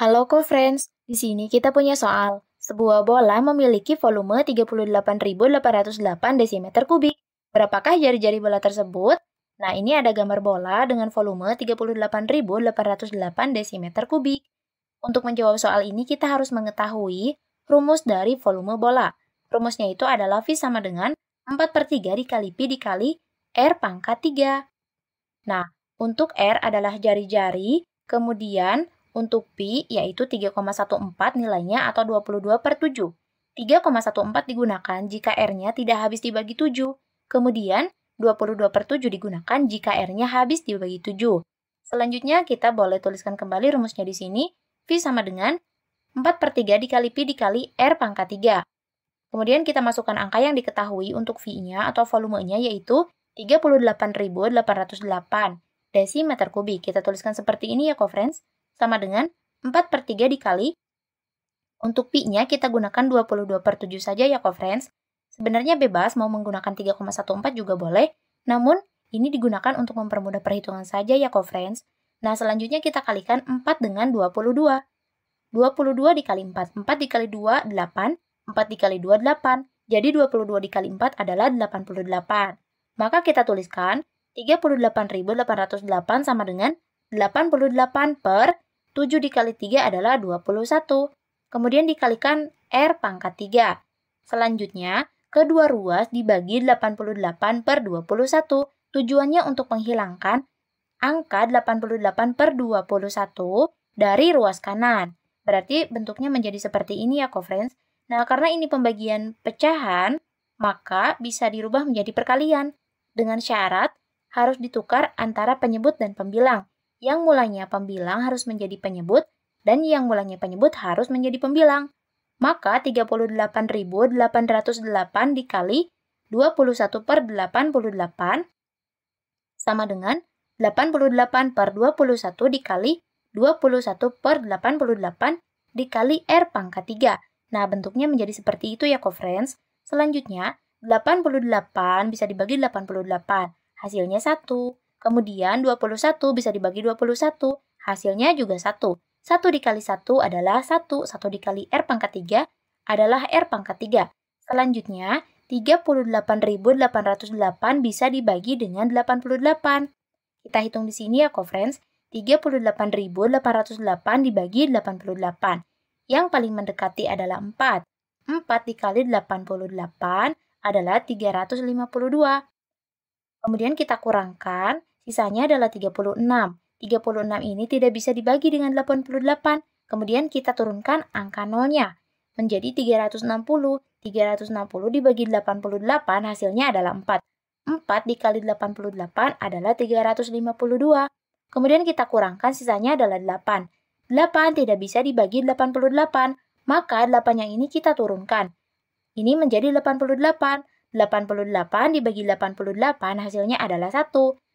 Halo co-friends, di sini kita punya soal. Sebuah bola memiliki volume 38.808 dm kubik. Berapakah jari-jari bola tersebut? Nah, ini ada gambar bola dengan volume 38.808 dm kubik. Untuk menjawab soal ini, kita harus mengetahui rumus dari volume bola. Rumusnya itu adalah V sama dengan 4 per 3 dikali Pi dikali R pangkat 3. Nah, untuk R adalah jari-jari, kemudian untuk pi yaitu 3,14 nilainya atau 22 per 7. 3,14 digunakan jika R-nya tidak habis dibagi 7. Kemudian 22 per 7 digunakan jika R-nya habis dibagi 7. Selanjutnya kita boleh tuliskan kembali rumusnya di sini. V sama dengan 4 per 3 dikali pi dikali R pangkat 3. Kemudian kita masukkan angka yang diketahui untuk V-nya atau volumenya yaitu 38.808 desimeter kubik. Kita tuliskan seperti ini ya, co-friends sama dengan 4 per 3 dikali. Untuk pi-nya kita gunakan 22 per 7 saja ya, co-friends. Sebenarnya bebas mau menggunakan 3,14 juga boleh, namun ini digunakan untuk mempermudah perhitungan saja ya, co-friends. Nah, selanjutnya kita kalikan 4 dengan 22. 22 dikali 4, 4 dikali 2, 8, 4 dikali 2, 8. Jadi 22 dikali 4 adalah 88. Maka kita tuliskan 38.808 sama dengan 88 per 7 dikali 3 adalah 21. Kemudian dikalikan R pangkat 3. Selanjutnya, kedua ruas dibagi 88 per 21. Tujuannya untuk menghilangkan angka 88 per 21 dari ruas kanan. Berarti bentuknya menjadi seperti ini ya, co-friends. Nah, karena ini pembagian pecahan, maka bisa dirubah menjadi perkalian dengan syarat harus ditukar antara penyebut dan pembilang yang mulanya pembilang harus menjadi penyebut dan yang mulanya penyebut harus menjadi pembilang. Maka 38.808 dikali 21 per 88 sama dengan 88 per 21 dikali 21 per 88 dikali R pangkat 3. Nah, bentuknya menjadi seperti itu ya, co-friends. Selanjutnya, 88 bisa dibagi 88. Hasilnya 1. Kemudian 21 bisa dibagi 21, hasilnya juga 1. 1 dikali 1 adalah 1, 1 dikali R pangkat 3 adalah R pangkat 3. Selanjutnya, 38.808 bisa dibagi dengan 88. Kita hitung di sini ya, co-friends. 38.808 dibagi 88. Yang paling mendekati adalah 4. 4 dikali 88 adalah 352. Kemudian kita kurangkan Sisanya adalah 36. 36 ini tidak bisa dibagi dengan 88. Kemudian kita turunkan angka nolnya menjadi 360. 360 dibagi 88 hasilnya adalah 4. 4 dikali 88 adalah 352. Kemudian kita kurangkan sisanya adalah 8. 8 tidak bisa dibagi 88, maka 8 yang ini kita turunkan. Ini menjadi 88. 88 dibagi 88 hasilnya adalah 1.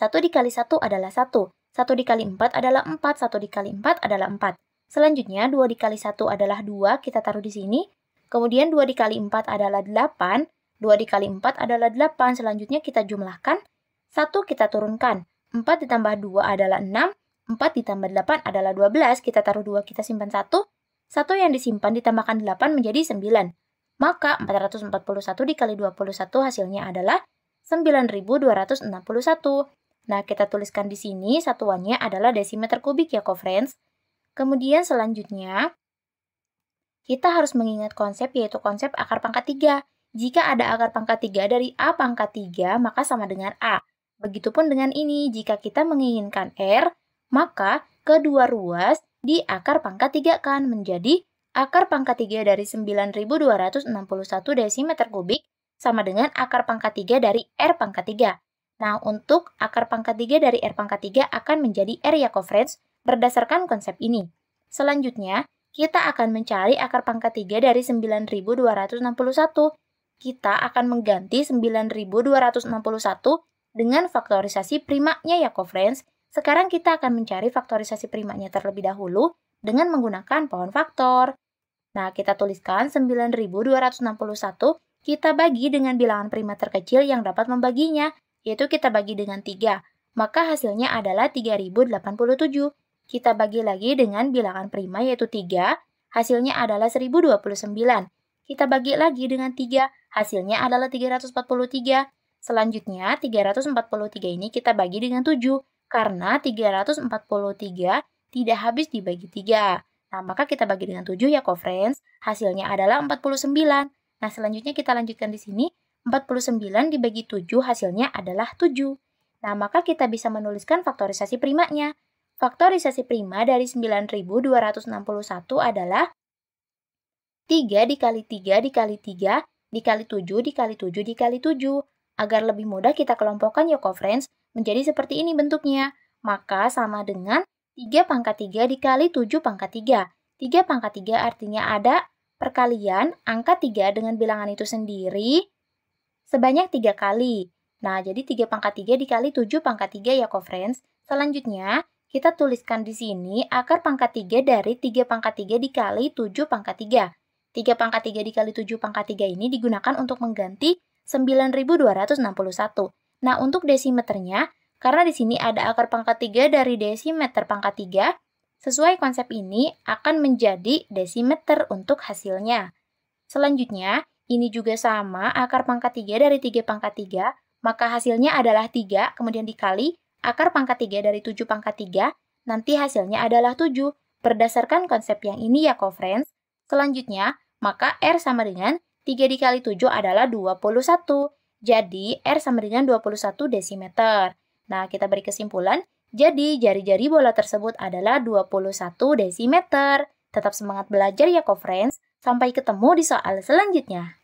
1 dikali 1 adalah 1, 1 dikali 4 adalah 4, 1 dikali 4 adalah 4. Selanjutnya 2 dikali 1 adalah 2, kita taruh di sini. Kemudian 2 dikali 4 adalah 8, 2 dikali 4 adalah 8, selanjutnya kita jumlahkan. 1 kita turunkan, 4 ditambah 2 adalah 6, 4 ditambah 8 adalah 12, kita taruh 2, kita simpan 1. 1 yang disimpan ditambahkan 8 menjadi 9. Maka 441 dikali 21 hasilnya adalah 9261. Nah, kita tuliskan di sini satuannya adalah desimeter kubik ya, co-friends. Kemudian selanjutnya, kita harus mengingat konsep yaitu konsep akar pangkat 3. Jika ada akar pangkat 3 dari A pangkat 3, maka sama dengan A. Begitupun dengan ini, jika kita menginginkan R, maka kedua ruas di akar pangkat 3 kan menjadi akar pangkat 3 dari 9261 desimeter kubik sama dengan akar pangkat 3 dari R pangkat 3. Nah, untuk akar pangkat 3 dari R pangkat 3 akan menjadi R Yakovrens berdasarkan konsep ini. Selanjutnya, kita akan mencari akar pangkat 3 dari 9261. Kita akan mengganti 9261 dengan faktorisasi primanya Yakovrens. Sekarang kita akan mencari faktorisasi primanya terlebih dahulu dengan menggunakan pohon faktor. Nah, kita tuliskan 9261 kita bagi dengan bilangan prima terkecil yang dapat membaginya, yaitu kita bagi dengan 3, maka hasilnya adalah 3087. Kita bagi lagi dengan bilangan prima yaitu 3, hasilnya adalah 1029. Kita bagi lagi dengan 3, hasilnya adalah 343. Selanjutnya, 343 ini kita bagi dengan 7, karena 343 tidak habis dibagi 3. Nah, maka kita bagi dengan 7 ya, co-friends. Hasilnya adalah 49. Nah, selanjutnya kita lanjutkan di sini 49 dibagi 7 hasilnya adalah 7. Nah, maka kita bisa menuliskan faktorisasi primanya. Faktorisasi prima dari 9261 adalah 3 dikali 3 dikali 3 dikali 7 dikali 7 dikali 7. Agar lebih mudah kita kelompokkan ya, Friends menjadi seperti ini bentuknya. Maka sama dengan 3 pangkat 3 dikali 7 pangkat 3. 3 pangkat 3 artinya ada perkalian angka 3 dengan bilangan itu sendiri sebanyak tiga kali. Nah, jadi tiga pangkat tiga dikali tujuh pangkat tiga ya, co-friends. Selanjutnya, kita tuliskan di sini akar pangkat tiga dari tiga pangkat tiga dikali tujuh pangkat tiga. Tiga pangkat tiga dikali tujuh pangkat tiga ini digunakan untuk mengganti 9261. Nah, untuk desimeternya, karena di sini ada akar pangkat tiga dari desimeter pangkat tiga, sesuai konsep ini akan menjadi desimeter untuk hasilnya. Selanjutnya, ini juga sama akar pangkat 3 dari 3 pangkat 3, maka hasilnya adalah 3, kemudian dikali akar pangkat 3 dari 7 pangkat 3, nanti hasilnya adalah 7. Berdasarkan konsep yang ini ya, co-friends. Selanjutnya, maka R sama dengan 3 dikali 7 adalah 21. Jadi, R sama dengan 21 desimeter. Nah, kita beri kesimpulan. Jadi, jari-jari bola tersebut adalah 21 desimeter. Tetap semangat belajar ya, co-friends. Sampai ketemu di soal selanjutnya.